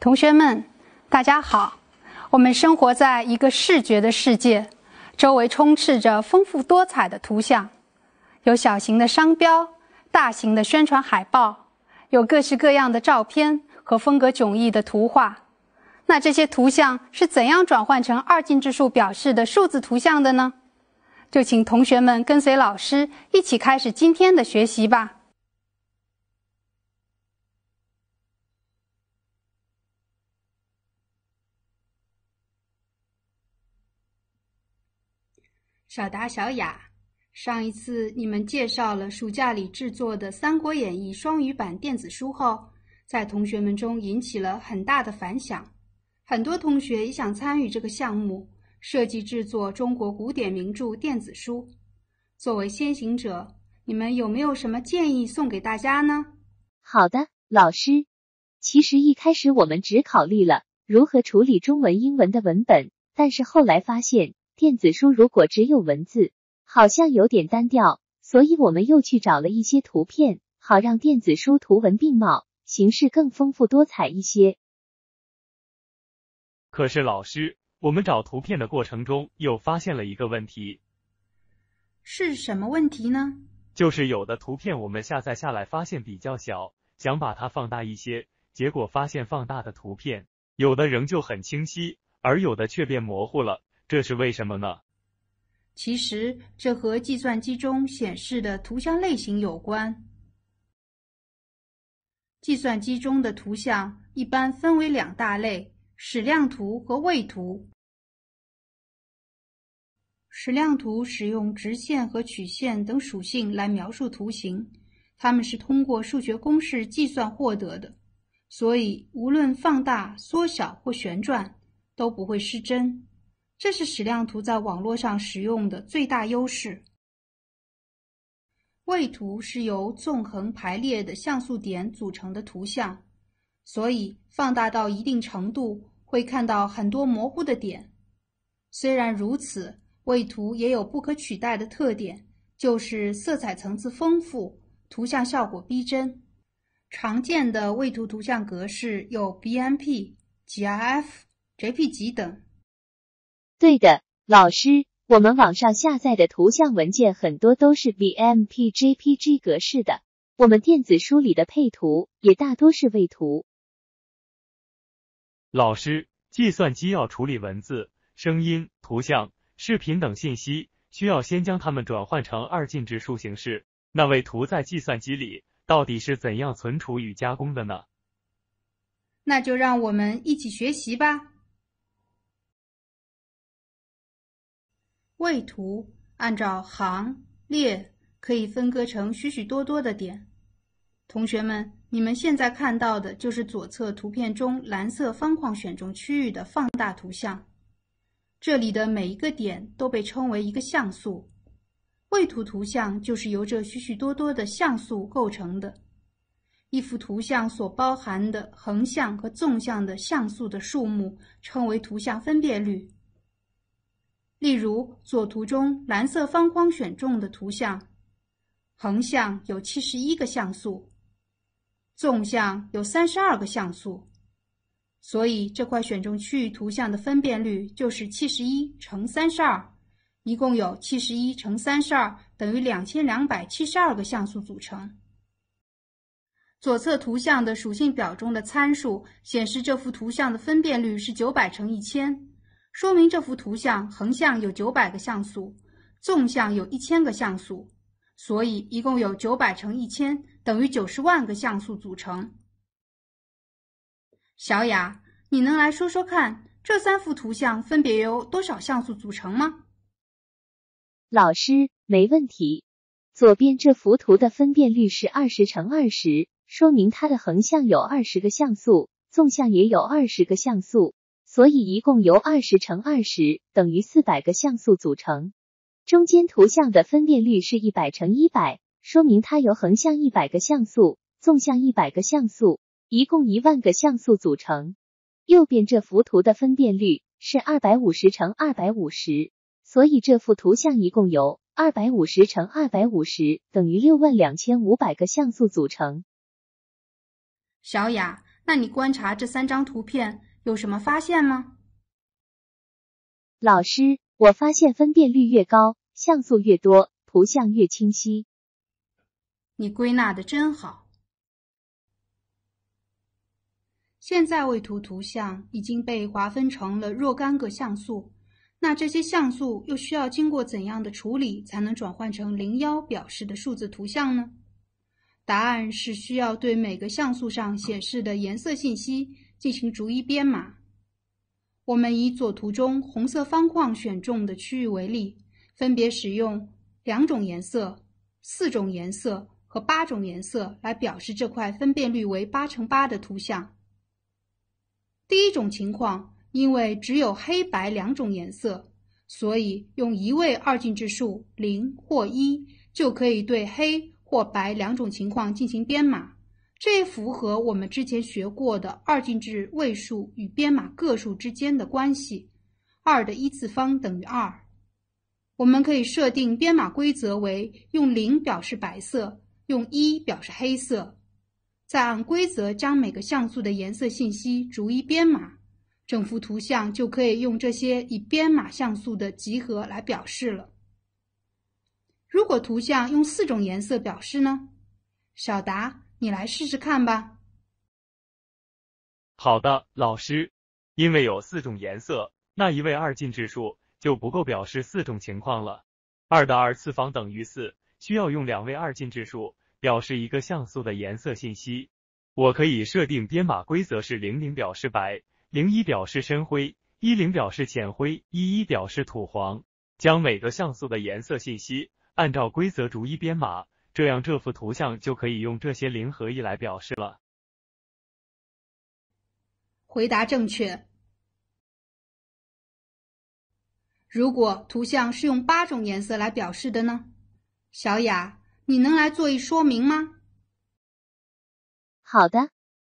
同学们，大家好！我们生活在一个视觉的世界，周围充斥着丰富多彩的图像，有小型的商标，大型的宣传海报，有各式各样的照片和风格迥异的图画。那这些图像是怎样转换成二进制数表示的数字图像的呢？就请同学们跟随老师一起开始今天的学习吧。小达、小雅，上一次你们介绍了暑假里制作的《三国演义》双语版电子书后，在同学们中引起了很大的反响。很多同学也想参与这个项目，设计制作中国古典名著电子书。作为先行者，你们有没有什么建议送给大家呢？好的，老师。其实一开始我们只考虑了如何处理中文、英文的文本，但是后来发现。电子书如果只有文字，好像有点单调，所以我们又去找了一些图片，好让电子书图文并茂，形式更丰富多彩一些。可是老师，我们找图片的过程中又发现了一个问题，是什么问题呢？就是有的图片我们下载下来发现比较小，想把它放大一些，结果发现放大的图片有的仍旧很清晰，而有的却变模糊了。这是为什么呢？其实这和计算机中显示的图像类型有关。计算机中的图像一般分为两大类：矢量图和位图。矢量图使用直线和曲线等属性来描述图形，它们是通过数学公式计算获得的，所以无论放大、缩小或旋转都不会失真。这是矢量图在网络上使用的最大优势。位图是由纵横排列的像素点组成的图像，所以放大到一定程度会看到很多模糊的点。虽然如此，位图也有不可取代的特点，就是色彩层次丰富，图像效果逼真。常见的位图图像格式有 BMP、GIF、JPG 等。对的，老师，我们网上下载的图像文件很多都是 BMP、JPG 格式的，我们电子书里的配图也大多是位图。老师，计算机要处理文字、声音、图像、视频等信息，需要先将它们转换成二进制数形式。那位图在计算机里到底是怎样存储与加工的呢？那就让我们一起学习吧。位图按照行列可以分割成许许多多的点。同学们，你们现在看到的就是左侧图片中蓝色方框选中区域的放大图像。这里的每一个点都被称为一个像素。位图图像就是由这许许多多的像素构成的。一幅图像所包含的横向和纵向的像素的数目称为图像分辨率。例如，左图中蓝色方框选中的图像，横向有七十一个像素，纵向有三十二个像素，所以这块选中区域图像的分辨率就是七十一乘三十二，一共有七十一乘三十二等于两千两百七十二个像素组成。左侧图像的属性表中的参数显示，这幅图像的分辨率是九百乘一千。说明这幅图像横向有九百个像素，纵向有一千个像素，所以一共有九百乘一千等于九十万个像素组成。小雅，你能来说说看，这三幅图像分别由多少像素组成吗？老师，没问题。左边这幅图的分辨率是二十乘二十，说明它的横向有二十个像素，纵向也有二十个像素。所以一共由二十乘二十等于四百个像素组成。中间图像的分辨率是一百乘一百，说明它由横向一百个像素、纵向一百个像素，一共一万个像素组成。右边这幅图的分辨率是二百五十乘二百五十，所以这幅图像一共有二百五十乘二百五十等于六万两千五百个像素组成。小雅，那你观察这三张图片。有什么发现吗？老师，我发现分辨率越高，像素越多，图像越清晰。你归纳的真好。现在位图图像已经被划分成了若干个像素，那这些像素又需要经过怎样的处理才能转换成零幺表示的数字图像呢？答案是需要对每个像素上显示的颜色信息。进行逐一编码。我们以左图中红色方框选中的区域为例，分别使用两种颜色、四种颜色和八种颜色来表示这块分辨率为八乘八的图像。第一种情况，因为只有黑白两种颜色，所以用一位二进制数零或一就可以对黑或白两种情况进行编码。这符合我们之前学过的二进制位数与编码个数之间的关系，二的一次方等于二。我们可以设定编码规则为用零表示白色，用一表示黑色，再按规则将每个像素的颜色信息逐一编码，整幅图像就可以用这些以编码像素的集合来表示了。如果图像用四种颜色表示呢？小答。你来试试看吧。好的，老师，因为有四种颜色，那一位二进制数就不够表示四种情况了。二的二次方等于四，需要用两位二进制数表示一个像素的颜色信息。我可以设定编码规则是零零表示白，零一表示深灰，一零表示浅灰，一一表示土黄。将每个像素的颜色信息按照规则逐一编码。这样，这幅图像就可以用这些零和一来表示了。回答正确。如果图像是用八种颜色来表示的呢？小雅，你能来做一说明吗？好的，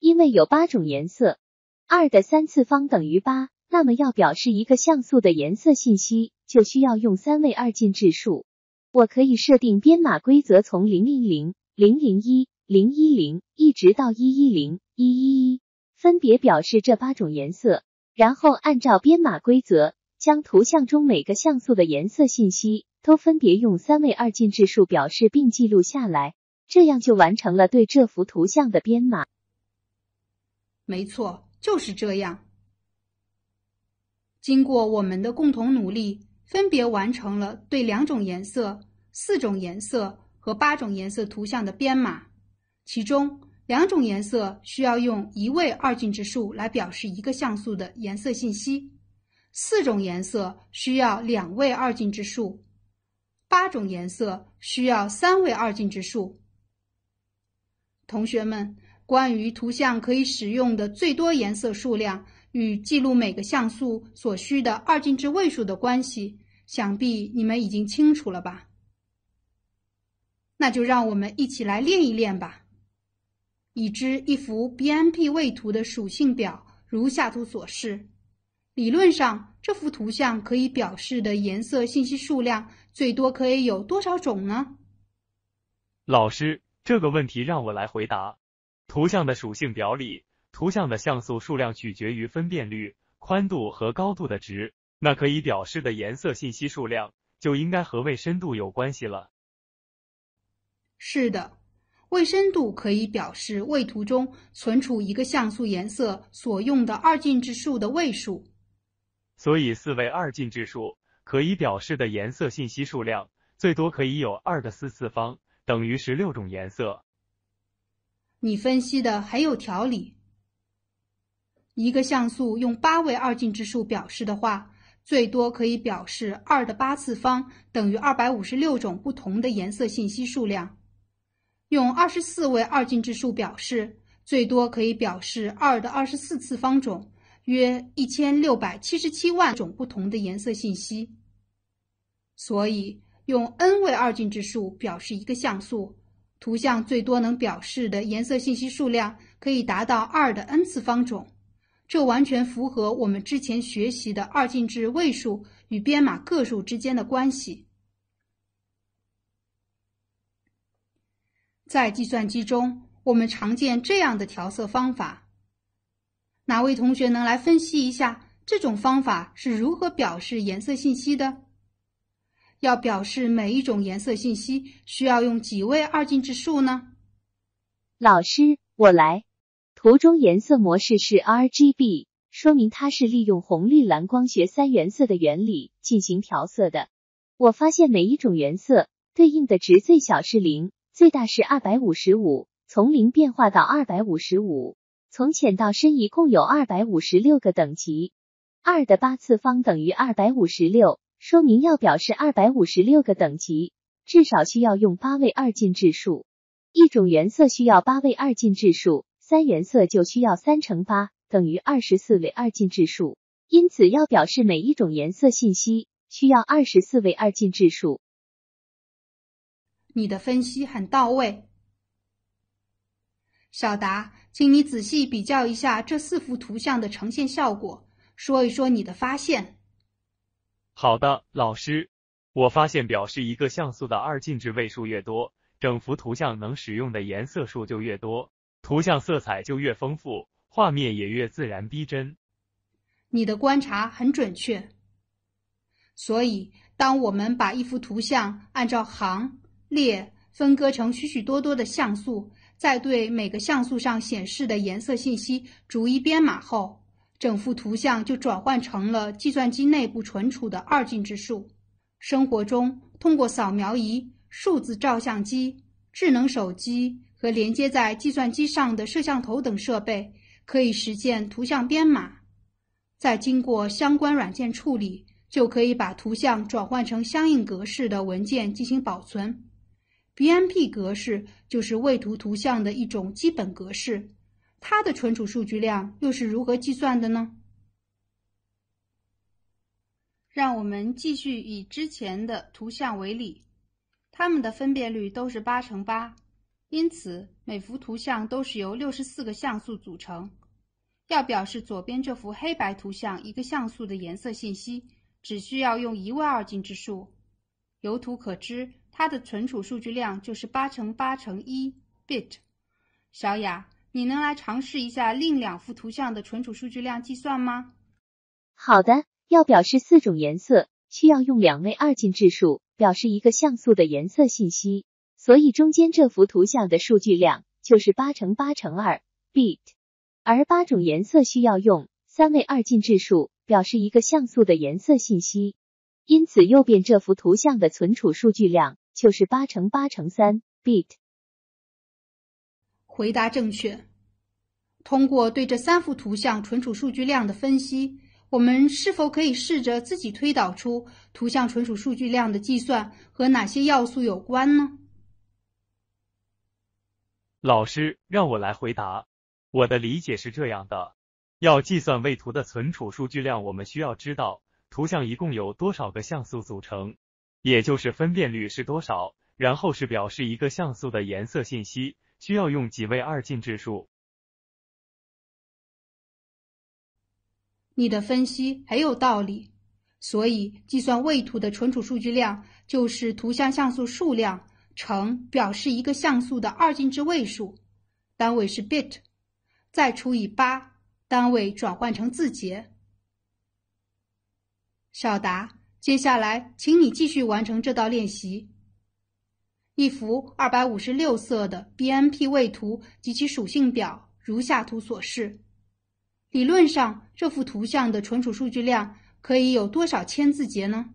因为有八种颜色，二的三次方等于八，那么要表示一个像素的颜色信息，就需要用三位二进制数。我可以设定编码规则，从零零零零零一零一零一直到一一零一一一，分别表示这八种颜色。然后按照编码规则，将图像中每个像素的颜色信息都分别用三位二进制数表示并记录下来，这样就完成了对这幅图像的编码。没错，就是这样。经过我们的共同努力。分别完成了对两种颜色、四种颜色和八种颜色图像的编码，其中两种颜色需要用一位二进制数来表示一个像素的颜色信息，四种颜色需要两位二进制数，八种颜色需要三位二进制数。同学们，关于图像可以使用的最多颜色数量。与记录每个像素所需的二进制位数的关系，想必你们已经清楚了吧？那就让我们一起来练一练吧。已知一幅 BMP 位图的属性表如下图所示，理论上这幅图像可以表示的颜色信息数量最多可以有多少种呢？老师，这个问题让我来回答。图像的属性表里。图像的像素数量取决于分辨率、宽度和高度的值，那可以表示的颜色信息数量就应该和位深度有关系了。是的，位深度可以表示位图中存储一个像素颜色所用的二进制数的位数。所以，四位二进制数可以表示的颜色信息数量最多可以有二的四次方，等于十六种颜色。你分析的很有条理。一个像素用八位二进制数表示的话，最多可以表示二的八次方等于二百五十六种不同的颜色信息数量。用二十四位二进制数表示，最多可以表示二的二十四次方种，约一千六百七十七万种不同的颜色信息。所以，用 n 位二进制数表示一个像素图像，最多能表示的颜色信息数量可以达到二的 n 次方种。这完全符合我们之前学习的二进制位数与编码个数之间的关系。在计算机中，我们常见这样的调色方法。哪位同学能来分析一下这种方法是如何表示颜色信息的？要表示每一种颜色信息，需要用几位二进制数呢？老师，我来。图中颜色模式是 R G B，说明它是利用红绿蓝光学三原色的原理进行调色的。我发现每一种原色对应的值最小是零，最大是二百五十五，从零变化到二百五十五，从浅到深一共有二百五十六个等级。二的八次方等于二百五十六，说明要表示二百五十六个等级，至少需要用八位二进制数。一种原色需要八位二进制数。三原色就需要三乘八等于二十四位二进制数，因此要表示每一种颜色信息需要二十四位二进制数。你的分析很到位，小达，请你仔细比较一下这四幅图像的呈现效果，说一说你的发现。好的，老师，我发现表示一个像素的二进制位数越多，整幅图像能使用的颜色数就越多。图像色彩就越丰富，画面也越自然逼真。你的观察很准确。所以，当我们把一幅图像按照行、列分割成许许多多的像素，在对每个像素上显示的颜色信息逐一编码后，整幅图像就转换成了计算机内部存储的二进制数。生活中，通过扫描仪、数字照相机、智能手机。和连接在计算机上的摄像头等设备可以实现图像编码，再经过相关软件处理，就可以把图像转换成相应格式的文件进行保存。BMP 格式就是位图图像的一种基本格式，它的存储数据量又是如何计算的呢？让我们继续以之前的图像为例，它们的分辨率都是八乘八。因此，每幅图像都是由六十四个像素组成。要表示左边这幅黑白图像一个像素的颜色信息，只需要用一位二进制数。由图可知，它的存储数据量就是八乘八乘一 bit。小雅，你能来尝试一下另两幅图像的存储数据量计算吗？好的，要表示四种颜色，需要用两位二进制数表示一个像素的颜色信息。所以中间这幅图像的数据量就是八乘八乘二 bit，而八种颜色需要用三位二进制数表示一个像素的颜色信息，因此右边这幅图像的存储数据量就是八乘八乘三 bit。回答正确。通过对这三幅图像存储数据量的分析，我们是否可以试着自己推导出图像存储数据量的计算和哪些要素有关呢？老师，让我来回答。我的理解是这样的：要计算位图的存储数据量，我们需要知道图像一共有多少个像素组成，也就是分辨率是多少。然后是表示一个像素的颜色信息，需要用几位二进制数。你的分析很有道理，所以计算位图的存储数据量就是图像像素数量。乘表示一个像素的二进制位数，单位是 bit，再除以八，单位转换成字节。小达，接下来请你继续完成这道练习。一幅二百五十六色的 BMP 位图及其属性表如下图所示。理论上，这幅图像的存储数据量可以有多少千字节呢？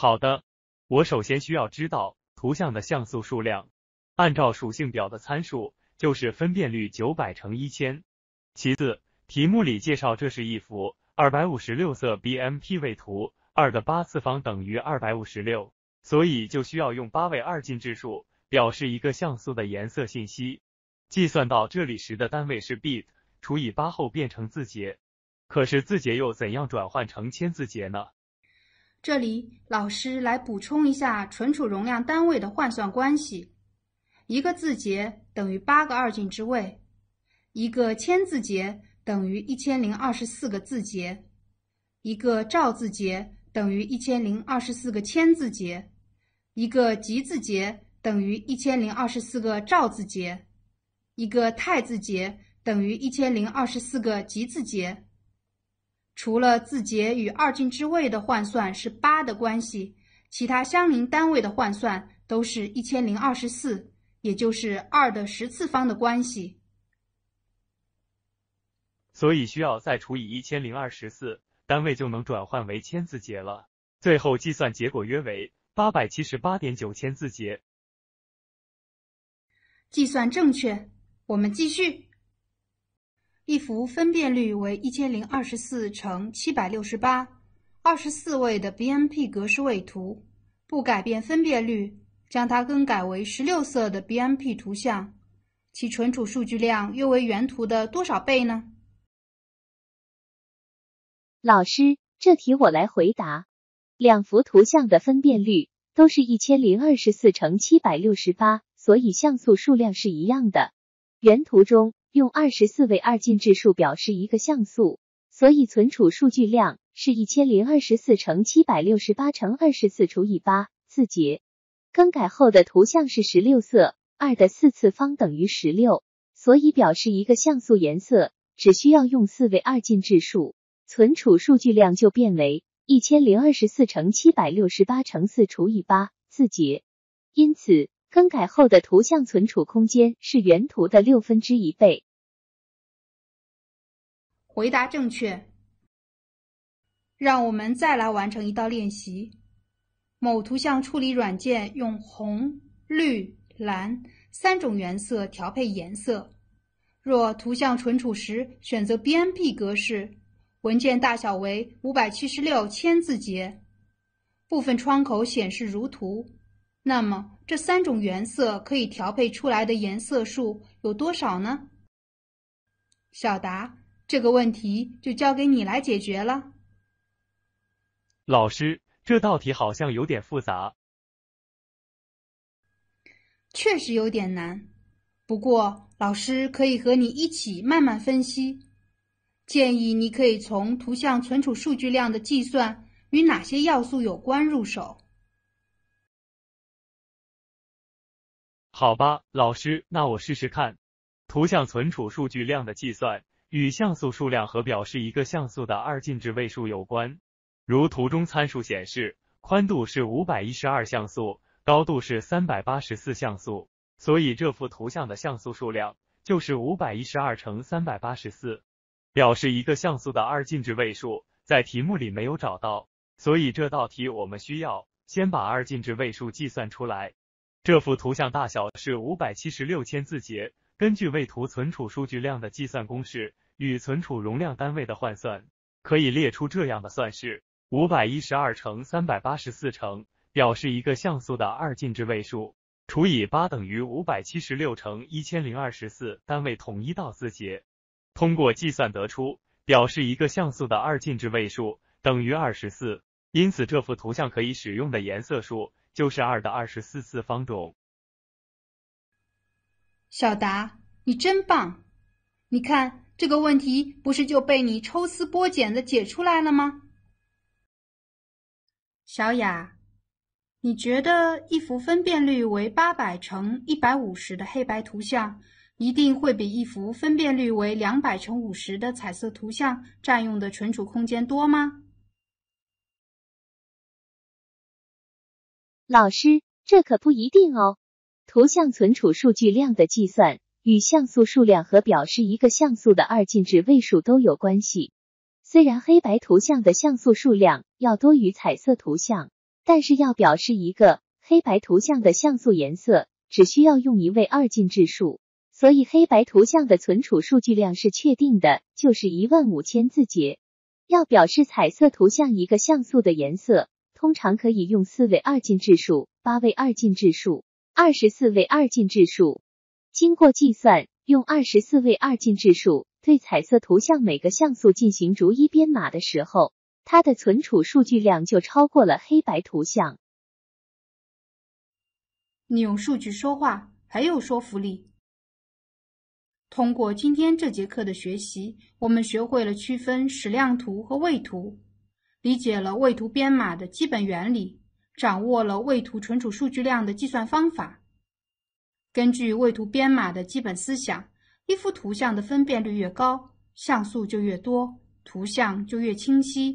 好的，我首先需要知道图像的像素数量。按照属性表的参数，就是分辨率九百乘一千。其次，题目里介绍这是一幅二百五十六色 BMP 位图，二的八次方等于二百五十六，所以就需要用八位二进制数表示一个像素的颜色信息。计算到这里时的单位是 bit，除以八后变成字节。可是字节又怎样转换成千字节呢？这里老师来补充一下存储容量单位的换算关系：一个字节等于八个二进制位，一个千字节等于一千零二十四个字节，一个兆字节等于一千零二十四个千字节，一个吉字节等于一千零二十四个兆字节，一个太字节等于一千零二十四个吉字节。除了字节与二进制位的换算是八的关系，其他相邻单位的换算都是一千零二十四，也就是二的十次方的关系。所以需要再除以一千零二十四，单位就能转换为千字节了。最后计算结果约为八百七十八点九千字节。计算正确，我们继续。一幅分辨率为一千零二十四乘七百六十八，二十四位的 BMP 格式位图，不改变分辨率，将它更改为十六色的 BMP 图像，其存储数据量约为原图的多少倍呢？老师，这题我来回答。两幅图像的分辨率都是一千零二十四乘七百六十八，所以像素数量是一样的。原图中。用二十四位二进制数表示一个像素，所以存储数据量是一千零二十四乘七百六十八乘二十四除以八字节。更改后的图像是十六色，二的四次方等于十六，所以表示一个像素颜色只需要用四位二进制数，存储数据量就变为一千零二十四乘七百六十八乘四除以八字节。因此。更改后的图像存储空间是原图的六分之一倍。回答正确。让我们再来完成一道练习。某图像处理软件用红、绿、蓝三种颜色调配颜色。若图像存储时选择 BMP 格式，文件大小为五百七十六千字节。部分窗口显示如图。那么，这三种原色可以调配出来的颜色数有多少呢？小达，这个问题就交给你来解决了。老师，这道题好像有点复杂，确实有点难。不过，老师可以和你一起慢慢分析。建议你可以从图像存储数据量的计算与哪些要素有关入手。好吧，老师，那我试试看。图像存储数据量的计算与像素数量和表示一个像素的二进制位数有关。如图中参数显示，宽度是五百一十二像素，高度是三百八十四像素，所以这幅图像的像素数量就是五百一十二乘三百八十四。表示一个像素的二进制位数在题目里没有找到，所以这道题我们需要先把二进制位数计算出来。这幅图像大小是五百七十六千字节。根据位图存储数据量的计算公式与存储容量单位的换算，可以列出这样的算式：五百一十二乘三百八十四乘，表示一个像素的二进制位数除以八等于五百七十六乘一千零二十四单位，统一到字节。通过计算得出，表示一个像素的二进制位数等于二十四。因此，这幅图像可以使用的颜色数。就是二的二十四次方种。小达，你真棒！你看这个问题不是就被你抽丝剥茧的解出来了吗？小雅，你觉得一幅分辨率为八百乘一百五十的黑白图像，一定会比一幅分辨率为两百乘五十的彩色图像占用的存储空间多吗？老师，这可不一定哦。图像存储数据量的计算与像素数量和表示一个像素的二进制位数都有关系。虽然黑白图像的像素数量要多于彩色图像，但是要表示一个黑白图像的像素颜色，只需要用一位二进制数，所以黑白图像的存储数据量是确定的，就是一万五千字节。要表示彩色图像一个像素的颜色。通常可以用四位二进制数、八位二进制数、二十四位二进制数。经过计算，用二十四位二进制数对彩色图像每个像素进行逐一编码的时候，它的存储数据量就超过了黑白图像。你用数据说话，很有说服力。通过今天这节课的学习，我们学会了区分矢量图和位图。理解了位图编码的基本原理，掌握了位图存储数据量的计算方法。根据位图编码的基本思想，一幅图像的分辨率越高，像素就越多，图像就越清晰；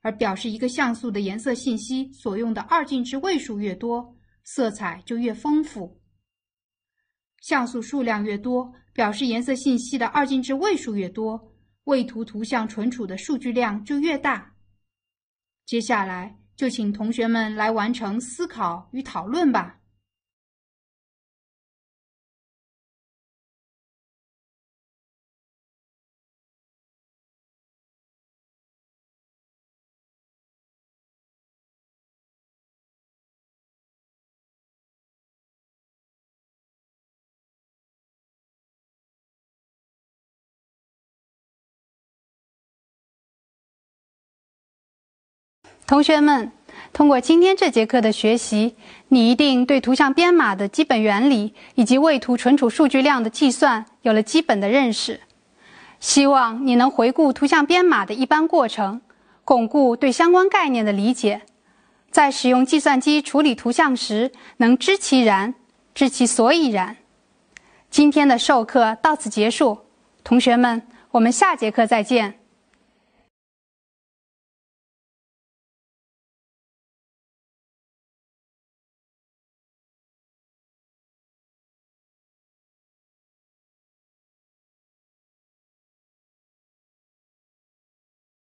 而表示一个像素的颜色信息所用的二进制位数越多，色彩就越丰富。像素数量越多，表示颜色信息的二进制位数越多，位图图像存储的数据量就越大。接下来，就请同学们来完成思考与讨论吧。同学们，通过今天这节课的学习，你一定对图像编码的基本原理以及位图存储数据量的计算有了基本的认识。希望你能回顾图像编码的一般过程，巩固对相关概念的理解，在使用计算机处理图像时能知其然，知其所以然。今天的授课到此结束，同学们，我们下节课再见。